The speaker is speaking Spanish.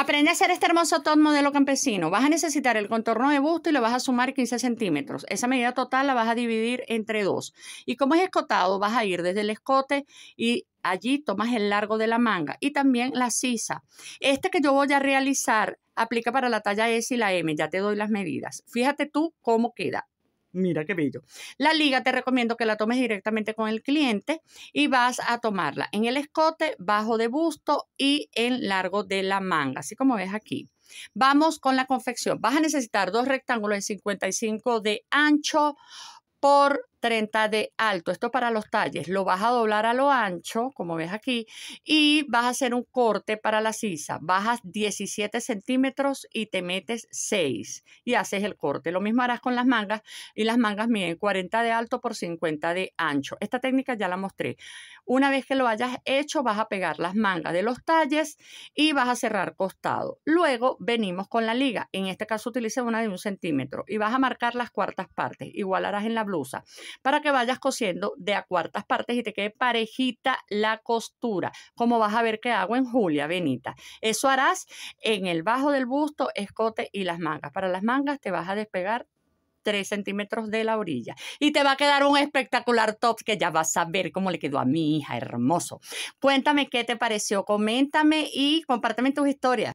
Aprende a hacer este hermoso top modelo campesino. Vas a necesitar el contorno de busto y lo vas a sumar 15 centímetros. Esa medida total la vas a dividir entre dos. Y como es escotado, vas a ir desde el escote y allí tomas el largo de la manga y también la sisa. Este que yo voy a realizar aplica para la talla S y la M. Ya te doy las medidas. Fíjate tú cómo queda. Mira qué bello. La liga te recomiendo que la tomes directamente con el cliente y vas a tomarla en el escote, bajo de busto y en largo de la manga, así como ves aquí. Vamos con la confección. Vas a necesitar dos rectángulos de 55 de ancho por 30 de alto. Esto para los talles. Lo vas a doblar a lo ancho, como ves aquí, y vas a hacer un corte para la sisa. Bajas 17 centímetros y te metes 6 y haces el corte. Lo mismo harás con las mangas y las mangas miden 40 de alto por 50 de ancho. Esta técnica ya la mostré. Una vez que lo hayas hecho, vas a pegar las mangas de los talles y vas a cerrar costado. Luego venimos con la liga. En este caso utilicé una de un centímetro y vas a marcar las cuartas partes. Igual harás en la blusa para que vayas cosiendo de a cuartas partes y te quede parejita la costura, como vas a ver que hago en Julia Benita. Eso harás en el bajo del busto, escote y las mangas. Para las mangas te vas a despegar 3 centímetros de la orilla. Y te va a quedar un espectacular top que ya vas a ver cómo le quedó a mi hija, hermoso. Cuéntame qué te pareció, coméntame y compárteme tus historias.